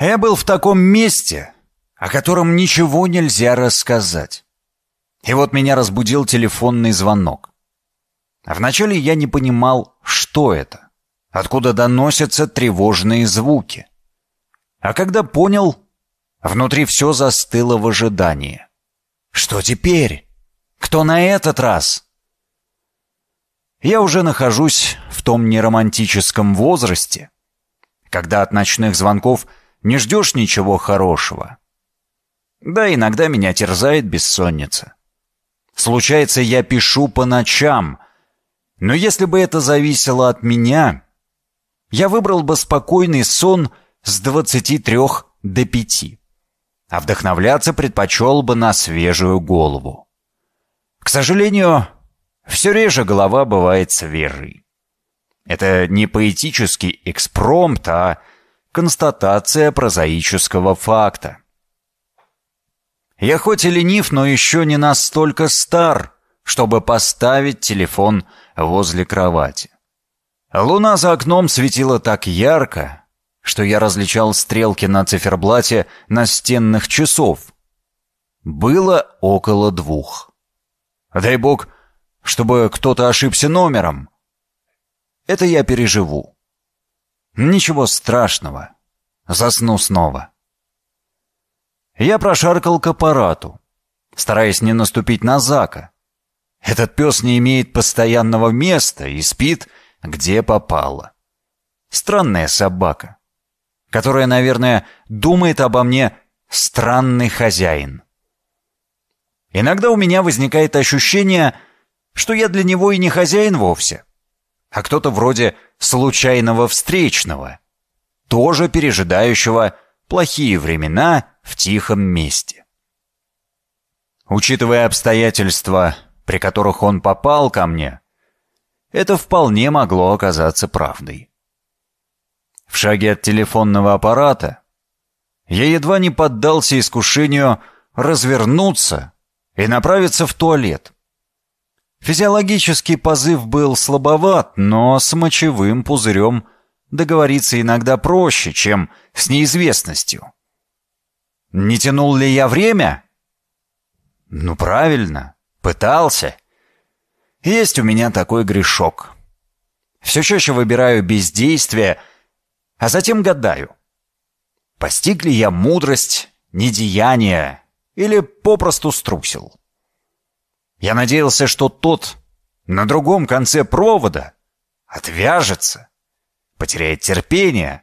А я был в таком месте, о котором ничего нельзя рассказать. И вот меня разбудил телефонный звонок. Вначале я не понимал, что это, откуда доносятся тревожные звуки. А когда понял, внутри все застыло в ожидании. Что теперь? Кто на этот раз? Я уже нахожусь в том неромантическом возрасте, когда от ночных звонков – не ждешь ничего хорошего. Да, иногда меня терзает бессонница. Случается, я пишу по ночам. Но если бы это зависело от меня, я выбрал бы спокойный сон с 23 до 5. А вдохновляться предпочел бы на свежую голову. К сожалению, все реже голова бывает свежей. Это не поэтический экспромт, а констатация прозаического факта. Я хоть и ленив, но еще не настолько стар, чтобы поставить телефон возле кровати. Луна за окном светила так ярко, что я различал стрелки на циферблате настенных часов. Было около двух. Дай бог, чтобы кто-то ошибся номером. Это я переживу. Ничего страшного. Засну снова. Я прошаркал к аппарату, стараясь не наступить на Зака. Этот пес не имеет постоянного места и спит, где попало. Странная собака, которая, наверное, думает обо мне «странный хозяин». Иногда у меня возникает ощущение, что я для него и не хозяин вовсе а кто-то вроде случайного встречного, тоже пережидающего плохие времена в тихом месте. Учитывая обстоятельства, при которых он попал ко мне, это вполне могло оказаться правдой. В шаге от телефонного аппарата я едва не поддался искушению развернуться и направиться в туалет. Физиологический позыв был слабоват, но с мочевым пузырем договориться иногда проще, чем с неизвестностью. Не тянул ли я время? Ну, правильно, пытался. Есть у меня такой грешок. Все чаще выбираю бездействие, а затем гадаю. Постиг ли я мудрость, недеяние или попросту струсил? Я надеялся, что тот на другом конце провода отвяжется, потеряет терпение